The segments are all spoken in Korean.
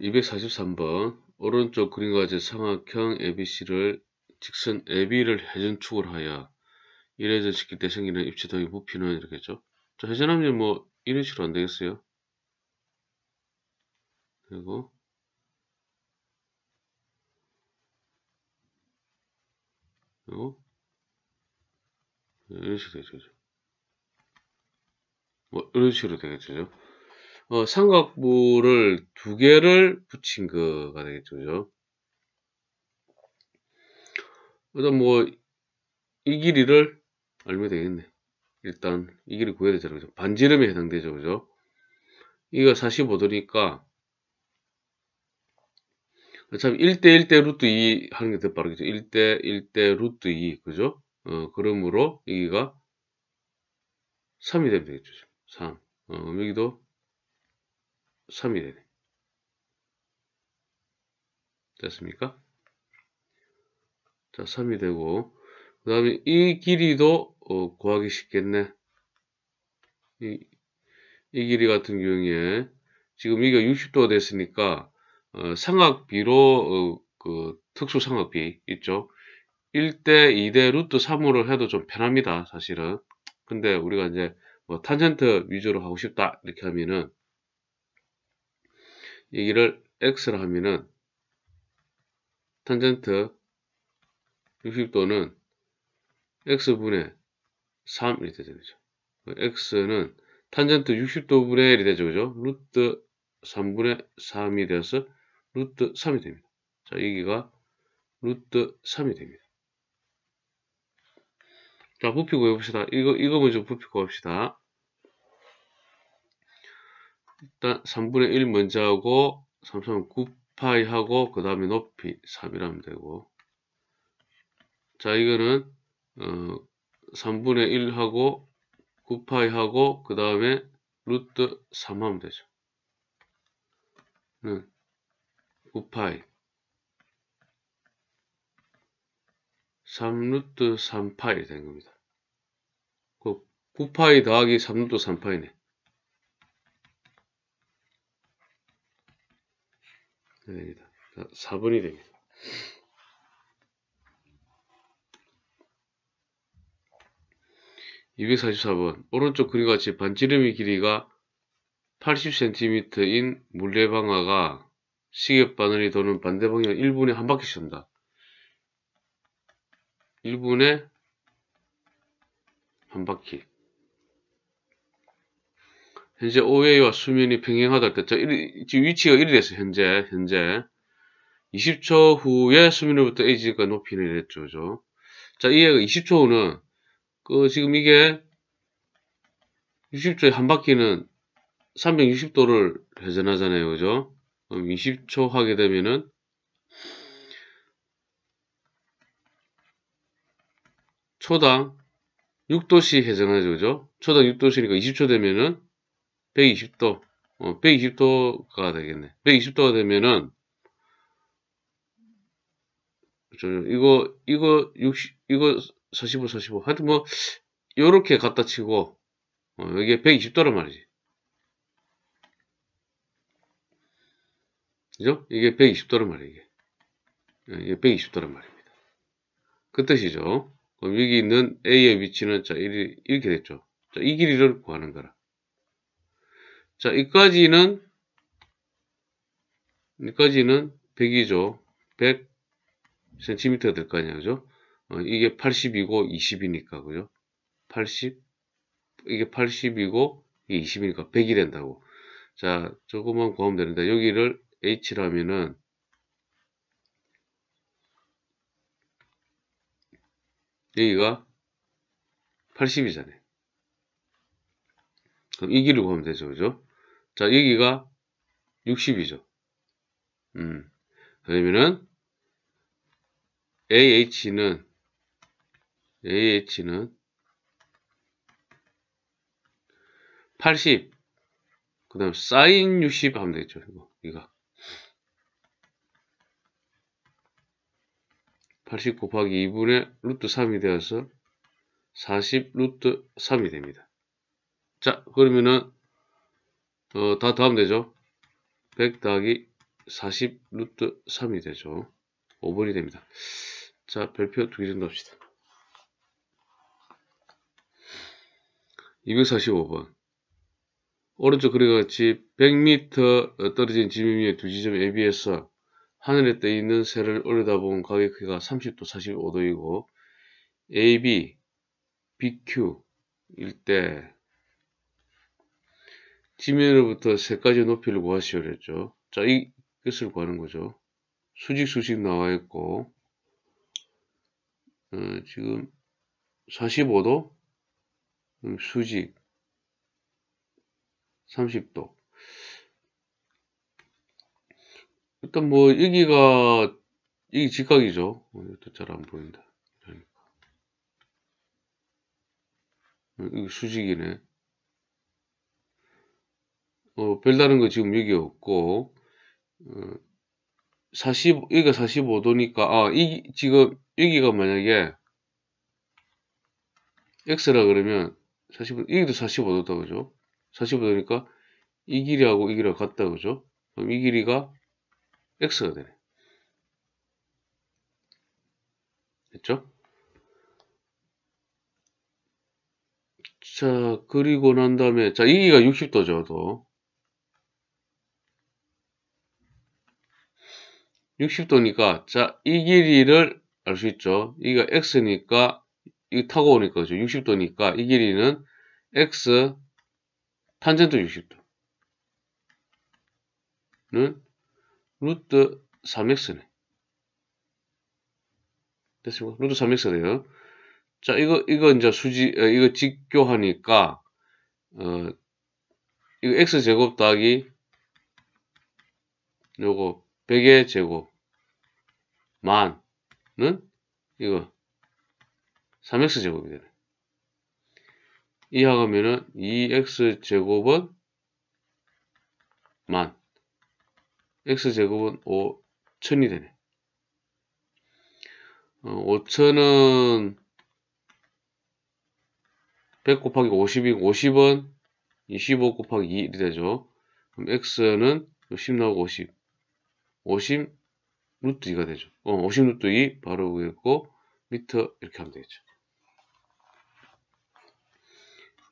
243번 오른쪽 그림과 같이 삼각형 ABC를 직선 AB를 회전축을 하여 1회전 시킬 때 생기는 입체 더하기 부피는 이렇게죠. 자, 회전하면 뭐 이런 식으로 안 되겠어요. 그리고 그리고 이런 식으로 되죠. 겠뭐 이런 식으로 되겠죠. 어, 삼각부를 두 개를 붙인 거가 되겠죠. 그죠? 일단 뭐, 이 길이를 알면 되겠네. 일단, 이 길이 구해야 되잖아요. 그죠? 반지름에 해당되죠. 그죠? 이거 45도니까, 참 1대 1대 루트 2 하는 게 더 빠르겠죠. 1대 1대 루트 2 그죠? 어, 그러므로 여기가 3이 되면 되겠죠. 3. 어, 여기도 3이 되네. 됐습니까? 자, 3이 되고 그 다음에 이 길이도 어, 구하기 쉽겠네. 이, 이 길이 같은 경우에 지금 이게 60도가 됐으니까 어, 상악비로 어, 그 특수 상악비 있죠. 1대 2대 루트 3으로 해도 좀 편합니다. 사실은. 근데 우리가 이제 뭐 탄젠트 위주로 하고 싶다 이렇게 하면은 얘기를 x로 하면은 탄젠트 60도는 x분의 3 이렇게 되죠. x는 탄젠트 60도분의 1이 되죠. 그죠? 루트 3분의 3이 되어서 루트 3이 됩니다. 자, 여기가 루트 3이 됩니다. 자, 부피 구해봅시다. 이거, 이거 먼저 부피 구합시다. 일단 3분의 1 먼저 하고 3삼 9파이 하고 그 다음에 높이 3이라면 되고 자 이거는 어, 3분의 1하고 9파이 하고 그 다음에 루트 3 하면 되죠. 는 9파이 3루트 3파이 된 겁니다. 9파이 그 더하기 3루트 3파이네. 됩니다. 4번이 됩니다. 2 4 4십번 오른쪽 그림 같이 반지름의 길이가 80cm인 물레방아가 시계바늘이 도는 반대 방향 1분에 한 바퀴씩 돈다. 1분에 한 바퀴. 현재 OA와 수면이 평행하다 그랬죠. 지금 위치가 1 이래 됐어요. 현재, 현재. 20초 후에 수면으로부터 에이지가 높이는 이랬죠. 그죠? 자, 이 애가 20초 후는, 그, 지금 이게, 60초에 한 바퀴는 360도를 회전하잖아요. 그죠? 그럼 20초 하게 되면은, 초당 6도씩 회전하죠. 그죠? 초당 6도씩이니까 20초 되면은 120도, 어, 120도가 되겠네. 120도가 되면은, 이거, 이거 60, 이거 45, 45. 하여튼 뭐, 요렇게 갖다 치고, 어, 이게 120도란 말이지. 그죠? 이게 120도란 말이에요, 이게. 어, 이게 120도란 말입니다. 그 뜻이죠. 그럼 여기 있는 A의 위치는 자, 이렇게 됐죠. 자, 이 길이를 구하는 거라. 자, 이까지는 이까지는 100이죠. 100cm 될 거 아니야, 그죠? 어, 이게 80이고 20이니까, 그죠? 80, 이게 80이고 이게 20이니까 100이 된다고. 자, 조금만 구하면 되는데, 여기를 H라면은 여기가 80이잖아요. 그럼 이 길을 하면 되죠, 그죠? 자, 여기가 60이죠. 음. 그러면은 AH는 AH는 80. 그 다음, 사인 60 하면 되겠죠. 이거, 이거. 80 곱하기 2분의 루트 3이 되어서 40 루트 3이 됩니다. 자, 그러면은 어, 다 다음 되죠. 100 더하기 40 루트 3이 되죠. 5번이 됩니다. 자, 별표 두 개 정도 합시다. 245번. 오른쪽 그림과 같이 100m 떨어진 지면 위에 두 지점 에비에서 하늘에 떠 있는 새를 올려다본 가게 크기가 30도, 45도이고 AB, BQ 일때 기면으로부터 3 가지 높이를 구하시오 그랬죠. 자, 이 끝을 구하는 거죠. 수직 수직 나와 있고 어, 지금 45도 수직 30도 일단 뭐 여기가 이게 직각이죠. 어, 이것도 잘 안 보인다. 그러니까. 이거 어, 수직이네. 어, 별다른 거 지금 여기 없고 어, 40 여기가 45도니까 아, 이 지금 여기가 만약에 x라 그러면 45 여기도 45도다 그죠? 45도니까 이 길이하고 이 길이가 같다 그죠? 그럼 이 길이가 x가 되네. 됐죠? 자, 그리고 난 다음에, 자, 이기가 60도죠, 또. 60도니까 자 이 길이를 알 수 있죠. 이게 x니까 이 타고 오니까 그죠. 60도니까 이 길이는 x 탄젠트 60도는 루트 3x네. 됐습니 루트 3 x 네요 자, 이거, 이거 이제 수지, 어, 이거 직교하니까, 어, 이거 x제곱 더하기, 요거 100의 제곱 만은 이거 3x 제곱이 되네. 이하 가면은 2x 제곱은 만 x 제곱은 5천이 되네. 어, 5천은 100 곱하기 50이고 50은 25 곱하기 2이 되죠. 그럼 x는 10 나오고 50. 50 루트 2가 되죠. 어, 50 루트 2 바로 읽고 미터 이렇게 하면 되겠죠.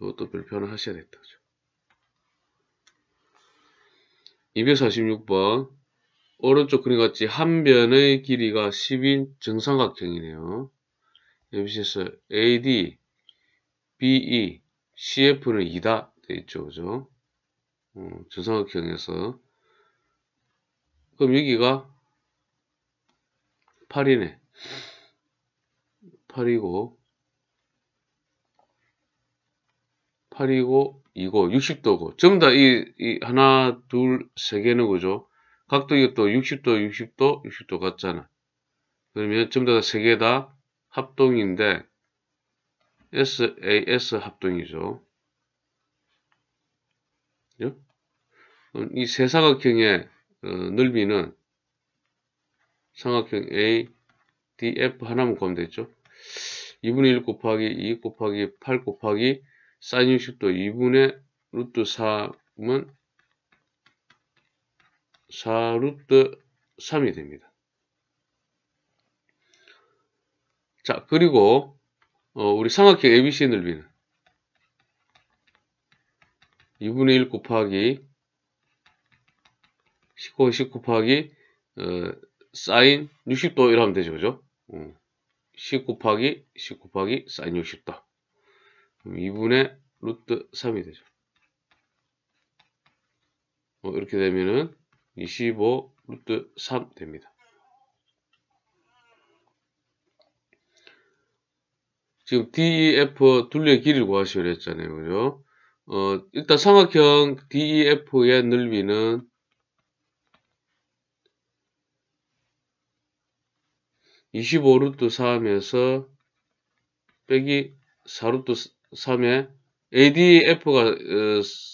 이것도 별표를 하셔야 됐다. 246번 오른쪽 그림같이 한 변의 길이가 10인 정삼각형이네요. m c 에서 AD, BE, CF는 2다 돼있죠 그죠? 어, 음, 정삼각형에서 그럼 여기가 8이네. 8이고 8이고 2고 60도고 전부 다이 이 하나 둘세 개는 거죠 각도 이것도 60도 60도 60도 같잖아. 그러면 전부 다세 개 다 합동인데 SAS 합동이죠. 예? 그죠? 이 세사각형에 어, 넓이는 삼각형 A, DF 하나만 구하면 되죠. 2분의 1 곱하기 2 곱하기 8 곱하기 사인 60도 2분의 루트 3은 4 루트 3이 됩니다. 자 그리고 어, 우리 삼각형 ABC 넓이는 2분의 1 곱하기 19, 19 곱하기 어, 사인 60도 이러면 되죠. 그죠? 어, 10 곱하기 10 곱하기 사인 60도. 2분의 루트 3이 되죠. 어, 이렇게 되면은 25 루트 3 됩니다. 지금 DEF 둘레 길이를 구하시려 했잖아요. 그죠? 어, 일단 삼각형 DEF의 넓이는 25루트 3에서 빼기 4루트 3에 ADF가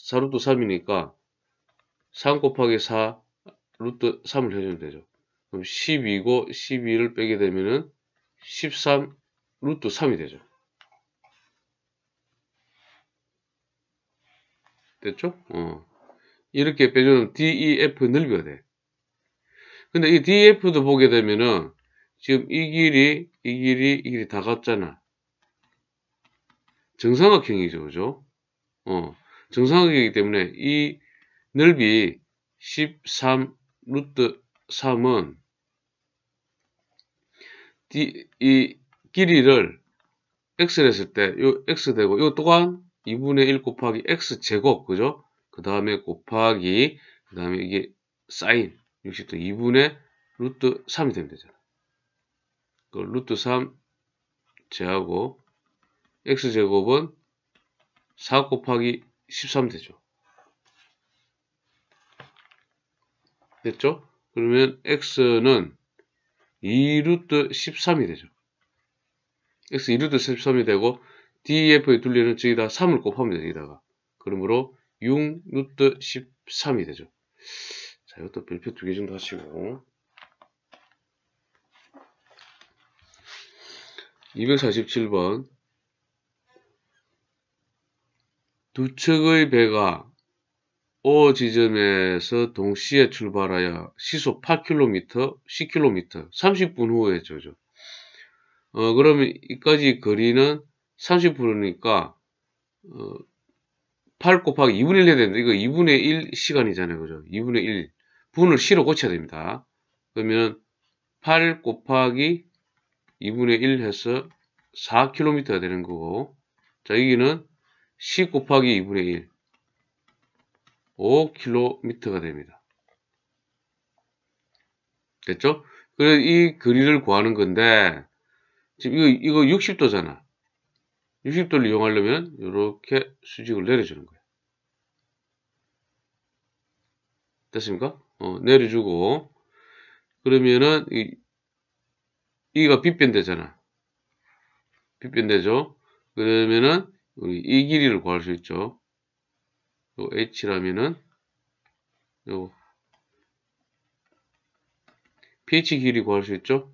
4루트 3이니까 3 곱하기 4 루트 3을 해주면 되죠. 그럼 12고 12를 빼게 되면은 13 루트 3이 되죠. 됐죠? 어. 이렇게 빼주는 DEF 넓이가 돼. 근데 이 DEF도 보게 되면은 지금 이 길이, 이 길이, 이 길이 다 같잖아. 정사각형이죠, 그죠? 어, 정사각형이기 때문에 이 넓이 13 루트 3은 이, 이 길이를 x를 했을 때, 요 x 되고, 요 또한 2분의 1 곱하기 x 제곱, 그죠? 그 다음에 곱하기, 그 다음에 이게 사인, 60도 2분의 루트 3이 되면 되잖아. 그 루트 3 제하고 x제곱은 4 곱하기 13 되죠. 됐죠? 그러면 x는 2루트 13이 되죠. x 2루트 13이 되고 df의 둘리는 저기다 3을 곱하면 돼요. 여기다가. 그러므로 6루트 13이 되죠. 자, 이것도 별표 두 개 정도 하시고 247번 두 척의 배가 O 지점에서 동시에 출발하여 시속 8km, 10km, 30분 후에 저죠. 어, 그러면 이까지 거리는 30분이니까 어, 8 곱하기 2분의 1 해야 되는데 이거 2분의 1 시간이잖아요. 그죠? 2분의 1 분을 시로 고쳐야 됩니다. 그러면 8 곱하기 2분의 1 해서 4 k m 되는 거고 자 여기는 10 곱하기 2분의 1 5km가 됩니다. 됐죠? 그래서 이 거리를 구하는 건데 지금 이거, 이거 60도잖아. 60도를 이용하려면 이렇게 수직을 내려주는 거예요. 됐습니까? 어, 내려주고 그러면은 이 이가 빗변되잖아빗변되죠 그러면은 우리 이 길이를 구할 수 있죠. 요 h라면은 요 ph 길이 구할 수 있죠.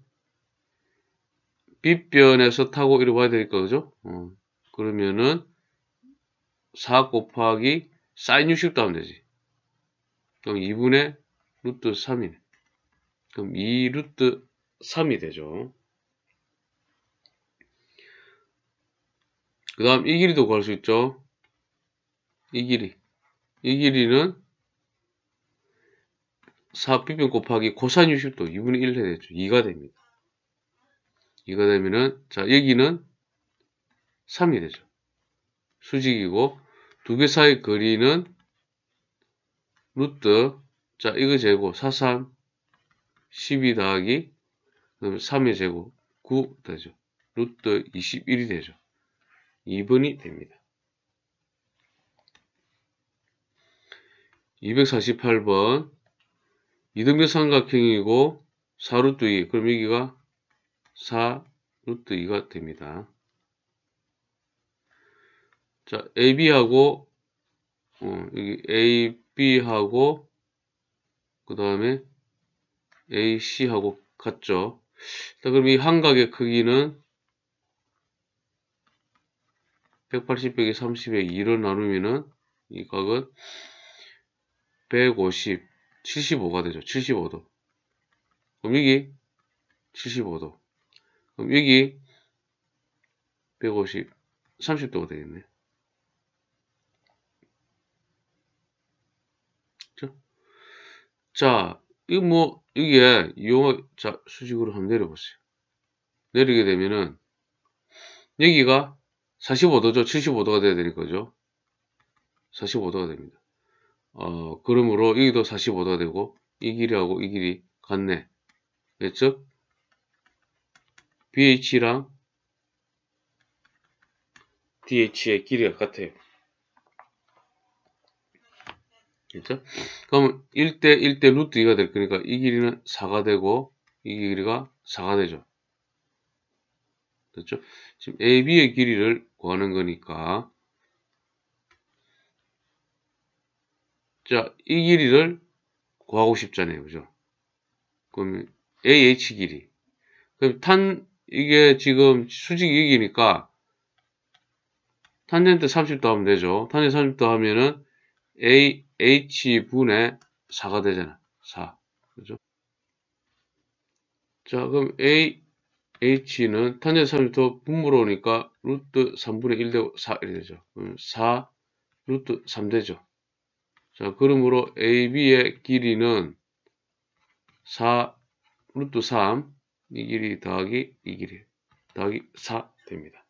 빗변에서 타고 이리 와야 되니까 그죠? 어. 그러면은 4 곱하기 사인 60 하면 되지. 그럼 2분의 루트 3이네. 그럼 2 루트 3이 되죠. 그 다음 이 길이도 구할 수 있죠. 이 길이. 이 길이는 4비변 곱하기 코산 60도 2분의 1 해야 되죠. 2가 됩니다. 2가 되면은 자 여기는 3이 되죠. 수직이고 두 개 사이 거리는 루트 자 이거 재고 43 12 더하기 그럼 3이 제곱 9 되죠. 루트 21이 되죠. 2번이 됩니다. 248번 이등변 삼각형이고 4루트 2 그럼 여기가 4루트 2가 됩니다. 자 AB하고 어, 여기 AB하고 그 다음에 AC하고 같죠. 자, 그럼 이 한각의 크기는 180 빼기 30빼 2를 나누면은 이 각은 150, 75가 되죠. 75도. 그럼 여기 75도. 그럼 여기 150, 30도가 되겠네. 자, 이거 뭐 이게 요 자, 수직으로 한번 내려보세요. 내리게 되면은 여기가 45도죠. 75도가 돼야 되니까 죠 45도가 됩니다. 어, 그러므로 여기도 45도가 되고 이 길이하고 이 길이 같네. 됐죠? BH랑 DH의 길이가 같아요. 그렇죠? 그럼 1대 1대 루트 2가 될 거니까 그러니까 이 길이는 4가 되고 이 길이가 4가 되죠. 그렇죠? 지금 AB의 길이를 구하는 거니까 자, 이 길이를 구하고 싶잖아요. 그죠? 그럼 AH 길이 그럼 탄 이게 지금 수직 이기니까 탄젠트 30도 하면 되죠. 탄젠트 30도 하면은 A, H분의 4가 되잖아. 4. 그죠? 자, 그럼 A, H는 탄젠 30도 분모로 오니까 루트 3분의 1 되고 4 이렇게 되죠. 그4 루트 3 되죠. 자, 그러므로 AB의 길이는 4 루트 3 이 길이 더하기 이 길이 더하기 4 됩니다.